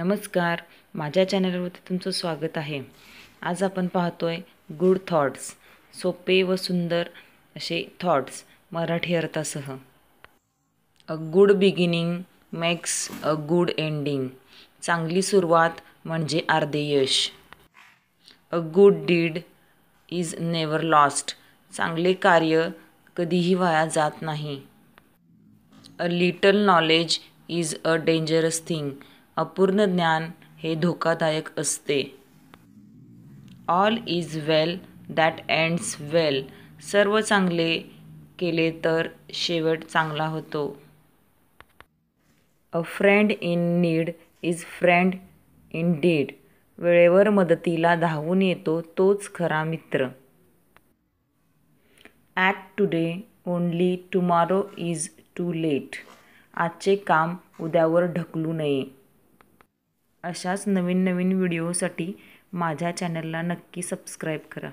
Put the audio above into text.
नमस्कार माझ्या चॅनलवरती तुमचं स्वागत आहे आज आपण पाहतोय गुड थॉट्स सोपे व सुंदर असे थॉट्स मराठी अर्थासह a good beginning makes a good ending चांगली सुरुवात म्हणजे अर्धे यश a good deed is never lost चांगले कार्य कधीही वाया जात नाही a little knowledge is a dangerous thing अपूर्ण ज्ञान हे धोकादायक असते all is well that ends well सर्व चांगले केले तर शेवट चांगला होतो a friend in need is friend in deed वेळेवर मदतीला धावून येतो तोच खरा मित्र act today only tomorrow is too late आजचे काम उद्यावर ढकलू नये अशाच नवीन नवीन व्हिडिओसाठी माझ्या चॅनलला नक्की सबस्क्राईब करा